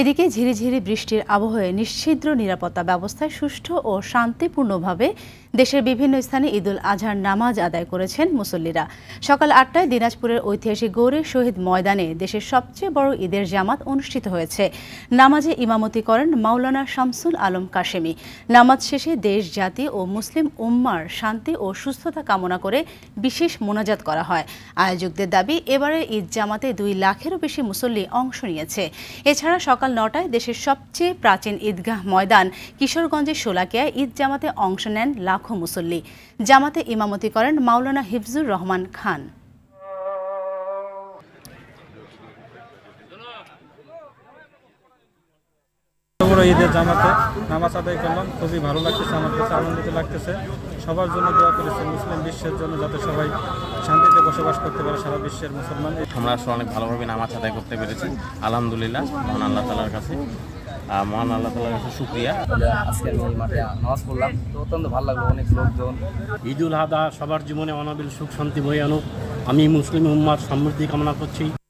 এদিকে ঝিরিঝিরি বৃষ্টির আবহে নিশ্ছিদ্র নিরাপত্তা ব্যবস্থায় সুষ্ঠু ও শান্তিপূর্ণভাবে দেশের বিভিন্ন স্থানে ঈদুল আজহার নামাজ আদায় করেছেন মুসল্লিরা সকাল আটটায় দিনাজপুরের ঐতিহাসিক গৌরী শহীদ ময়দানে দেশের সবচেয়ে বড় ঈদের জামাত অনুষ্ঠিত হয়েছে নামাজে ইমামতি করেন মাওলানা শামসুল আলম কাশেমি নামাজ শেষে দেশ জাতি ও মুসলিম উম্মার শান্তি ও সুস্থতা কামনা করে বিশেষ মোনাজাত করা হয় আয়োজকদের দাবি এবারে ঈদ জামাতে দুই লাখেরও বেশি মুসল্লি অংশ নিয়েছে এছাড়া সকাল নটায় দেশের সবচেয়ে প্রাচীন ঈদগাহ ময়দান কিশোরগঞ্জের শোলাকিয়ায় ঈদ জামাতে অংশ নেন লাখ লক্ষ মুসল্লি জামাতে ইমামতি করেন মাওলানা হিফজুর রহমান খান ঈদের জামাতে নামাজ আদায় করলাম খুবই ভালো আমার কাছে আনন্দিত লাগতেছে সবার জন্য দোয়া করেছে মুসলিম বিশ্বের জন্য যাতে সবাই শান্তিতে বসবাস করতে পারে সারা বিশ্বের মুসলমান আমরা আসলে অনেক ভালোভাবে নামাজ আদায় করতে পেরেছি আলহামদুলিল্লাহ আল্লাহ তালার কাছে মহান আল্লাহ তালার কাছে শুক্রিয়া আজকে আমি মাঠে নামাজ পড়লাম তো অত্যন্ত ভালো লাগলো অনেক লোকজন ঈদুল হাদা সবার জীবনে অনাবিল সুখ শান্তি বয়ে আনুক আমি মুসলিম উম্মার সমৃদ্ধি কামনা করছি